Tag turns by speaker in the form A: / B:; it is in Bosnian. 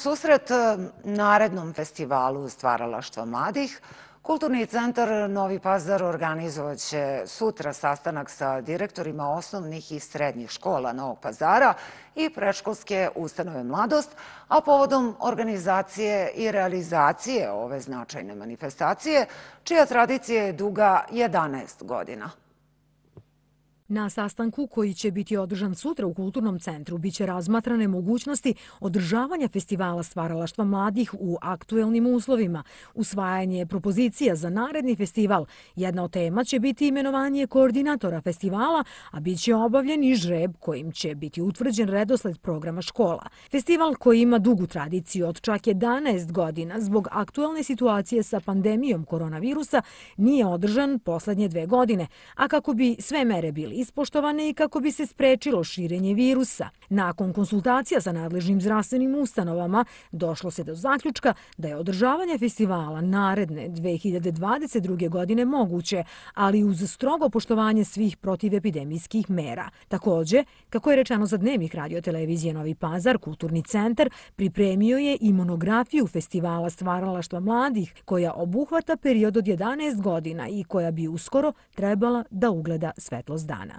A: susret eh, narednom festivalu stvaralaštva mladih, Kulturni centar Novi Pazar organizovat će sutra sastanak sa direktorima osnovnih i srednjih škola Novog Pazara i preškolske ustanove Mladost, a povodom organizacije i realizacije ove značajne manifestacije, čija tradicija je duga 11 godina.
B: Na sastanku koji će biti održan sutra u Kulturnom centru biće razmatrane mogućnosti održavanja festivala stvaralaštva mladih u aktuelnim uslovima. Usvajanje propozicija za naredni festival. Jedna od tema će biti imenovanje koordinatora festivala, a bit će obavljen i žreb kojim će biti utvrđen redosled programa škola. Festival koji ima dugu tradiciju od čak 11 godina zbog aktuelne situacije sa pandemijom koronavirusa nije održan poslednje dve godine, a kako bi sve mere bili ispoštovane i kako bi se sprečilo širenje virusa. Nakon konsultacija sa nadležnim zdravstvenim ustanovama došlo se do zaključka da je održavanje festivala naredne 2022. godine moguće, ali uz strogo poštovanje svih protivepidemijskih mera. Također, kako je rečeno za dnevnih radiotelevizije Novi Pazar, Kulturni centar pripremio je i monografiju festivala stvaralaštva mladih koja obuhvata period od 11 godina i koja bi uskoro trebala da ugleda svetlost dana.